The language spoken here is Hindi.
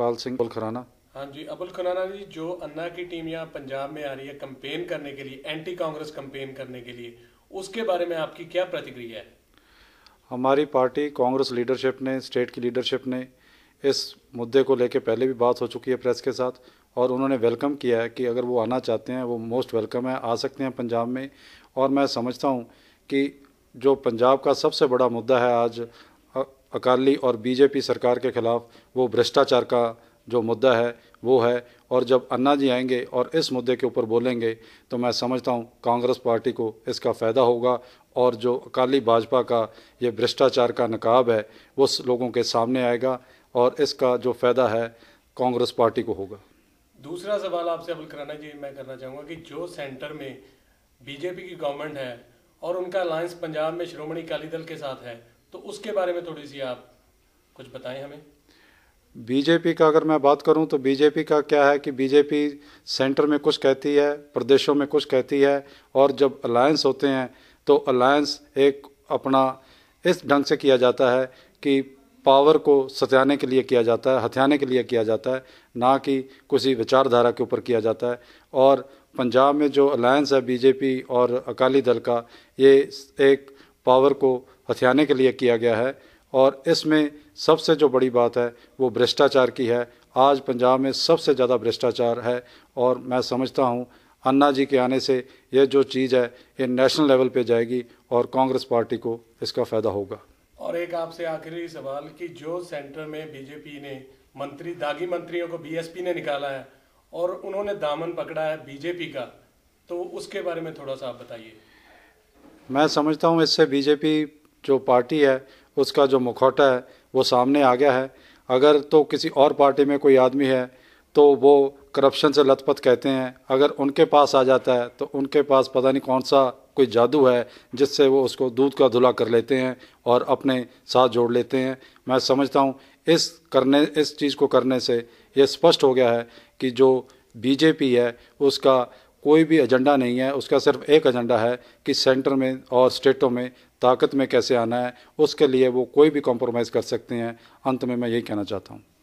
अबल सिंह अबुल खराना हाँ जी अबुल खराना जी जो अन्ना की टीम यहाँ पंजाब में आ रही है कंपेन करने के लिए एंटी कांग्रेस कंपेन करने के लिए उसके बारे में आपकी क्या प्रतिक्रिया है हमारी पार्टी कांग्रेस लीडरशिप ने स्टेट की लीडरशिप ने इस मुद्दे को लेकर पहले भी बात हो चुकी है प्रेस के साथ और उन्होंने वेलकम किया है कि अगर वो आना चाहते हैं वो मोस्ट वेलकम है आ सकते हैं पंजाब में और मैं समझता हूँ कि जो पंजाब का सबसे बड़ा मुद्दा है आज अकाली और बीजेपी सरकार के खिलाफ वो भ्रष्टाचार का जो मुद्दा है वो है और जब अन्ना जी आएंगे और इस मुद्दे के ऊपर बोलेंगे तो मैं समझता हूँ कांग्रेस पार्टी को इसका फ़ायदा होगा और जो अकाली भाजपा का ये भ्रष्टाचार का नकाब है वो लोगों के सामने आएगा और इसका जो फ़ायदा है कांग्रेस पार्टी को होगा दूसरा सवाल आपसे अबुल कराना जी मैं करना चाहूँगा कि जो सेंटर में बीजेपी की गवर्नमेंट है और उनका अलायंस पंजाब में श्रोमणी अकाली दल के साथ है तो उसके बारे में थोड़ी सी आप कुछ बताएं हमें बीजेपी का अगर मैं बात करूं तो बीजेपी का क्या है कि बीजेपी सेंटर में कुछ कहती है प्रदेशों में कुछ कहती है और जब अलायंस होते हैं तो अलायंस एक अपना इस ढंग से किया जाता है कि पावर को सत्याने के लिए किया जाता है हथियाने के लिए किया जाता है ना कि किसी विचारधारा के ऊपर किया जाता है और पंजाब में जो अलायंस है बीजेपी और अकाली दल का ये एक पावर को हथियाने के लिए किया गया है और इसमें सबसे जो बड़ी बात है वो भ्रष्टाचार की है आज पंजाब में सबसे ज़्यादा भ्रष्टाचार है और मैं समझता हूँ अन्ना जी के आने से ये जो चीज़ है ये नेशनल लेवल पे जाएगी और कांग्रेस पार्टी को इसका फ़ायदा होगा और एक आपसे आखिरी सवाल कि जो सेंटर में बीजेपी ने मंत्री दागी मंत्रियों को बीएसपी ने निकाला है और उन्होंने दामन पकड़ा है बीजेपी का तो उसके बारे में थोड़ा सा आप बताइए मैं समझता हूँ इससे बीजेपी जो पार्टी है उसका जो मुखौटा है वो सामने आ गया है अगर तो किसी और पार्टी में कोई आदमी है तो वो करप्शन से लथपथ कहते हैं अगर उनके पास आ जाता है तो उनके पास पता नहीं कौन सा कोई जादू है जिससे वो उसको दूध का धुला कर लेते हैं और अपने साथ जोड़ लेते हैं मैं समझता हूँ इस करने इस चीज़ को करने से ये स्पष्ट हो गया है कि जो बीजेपी है उसका कोई भी एजेंडा नहीं है उसका सिर्फ एक एजेंडा है कि सेंटर में और स्टेटों में ताकत में कैसे आना है उसके लिए वो कोई भी कॉम्प्रोमाइज़ कर सकते हैं अंत में मैं यही कहना चाहता हूँ